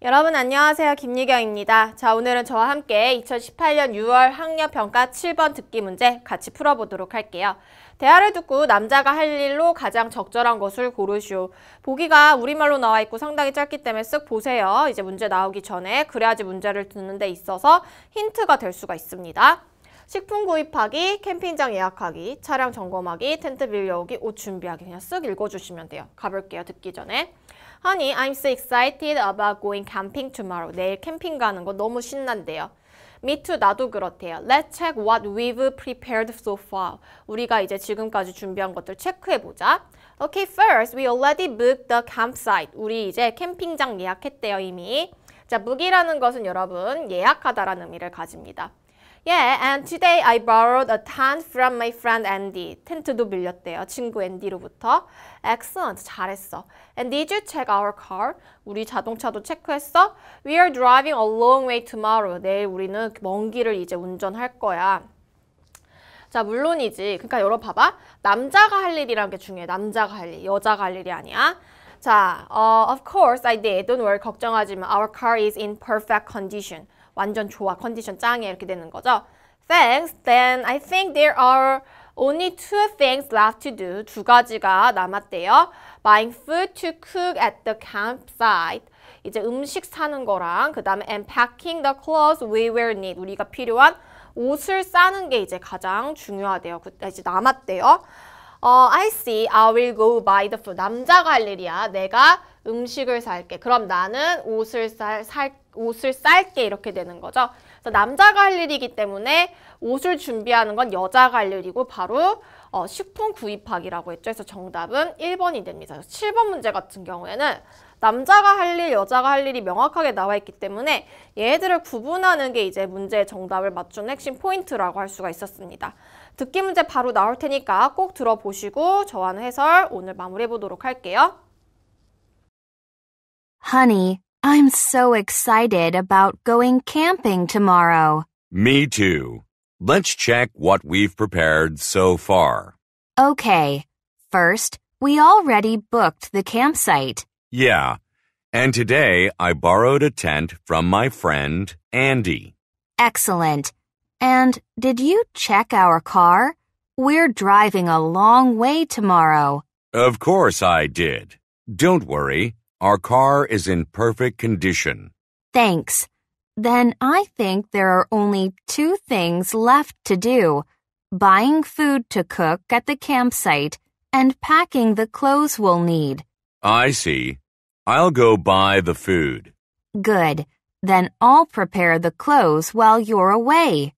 여러분 안녕하세요. 김유경입니다 자, 오늘은 저와 함께 2018년 6월 학력 평가 7번 듣기 문제 같이 풀어보도록 할게요. 대화를 듣고 남자가 할 일로 가장 적절한 것을 고르시오. 보기가 우리말로 나와 있고 상당히 짧기 때문에 쓱 보세요. 이제 문제 나오기 전에 그래야지 문제를 듣는 데 있어서 힌트가 될 수가 있습니다. 식품 구입하기, 캠핑장 예약하기, 차량 점검하기, 텐트 빌려오기, 옷 준비하기 그냥 쓱 읽어주시면 돼요. 가볼게요. 듣기 전에. Honey, I'm so excited about going camping tomorrow. 내일 캠핑 가는 거 너무 신난대요. Me too, 나도 그렇대요. Let's check what we've prepared so far. 우리가 이제 지금까지 준비한 것들 체크해보자. Okay, first, we already booked the campsite. 우리 이제 캠핑장 예약했대요, 이미. 자, book이라는 것은 여러분 예약하다라는 의미를 가집니다. Yeah, and today I borrowed a ton from my friend Andy. 텐트도 빌렸대요. 친구 앤디로부터. Excellent. 잘했어. And did you check our car? 우리 자동차도 체크했어? We are driving a long way tomorrow. 내일 우리는 먼 길을 이제 운전할 거야. 자, 물론이지. 그러니까 여러 봐봐. 남자가 할 일이란 게 중요해. 남자가 할 일, 여자가 할 일이 아니야. 자, uh, of course I did. Don't worry. 걱정하지 마. Our car is in perfect condition. 완전 좋아, 컨디션 짱이야 이렇게 되는 거죠. Thanks, then I think there are only two things left to do. 두 가지가 남았대요. Buying food to cook at the campsite. 이제 음식 사는 거랑 그 다음에 and packing the clothes we will need. 우리가 필요한 옷을 싸는 게 이제 가장 중요하대요. 이제 남았대요. 어, I see. I will go buy the food. 남자가 할 일이야. 내가 음식을 살게. 그럼 나는 옷을 살, 살게. 옷을 짧게 이렇게 되는 거죠. 그래서 남자가 할 일이기 때문에 옷을 준비하는 건 여자가 할 일이고 바로 어, 식품 구입하기라고 했죠. 그래서 정답은 1번이 됩니다. 7번 문제 같은 경우에는 남자가 할 일, 여자가 할 일이 명확하게 나와 있기 때문에 얘들을 구분하는 게 이제 문제의 정답을 맞춘 핵심 포인트라고 할 수가 있었습니다. 듣기 문제 바로 나올 테니까 꼭 들어보시고 저와는 해설 오늘 마무리해 보도록 할게요. Honey, I'm so excited about going camping tomorrow. Me too. Let's check what we've prepared so far. Okay. First, we already booked the campsite. Yeah. And today I borrowed a tent from my friend, Andy. Excellent. And did you check our car? We're driving a long way tomorrow. Of course I did. Don't worry. Our car is in perfect condition. Thanks. Then I think there are only two things left to do buying food to cook at the campsite and packing the clothes we'll need. I see. I'll go buy the food. Good. Then I'll prepare the clothes while you're away.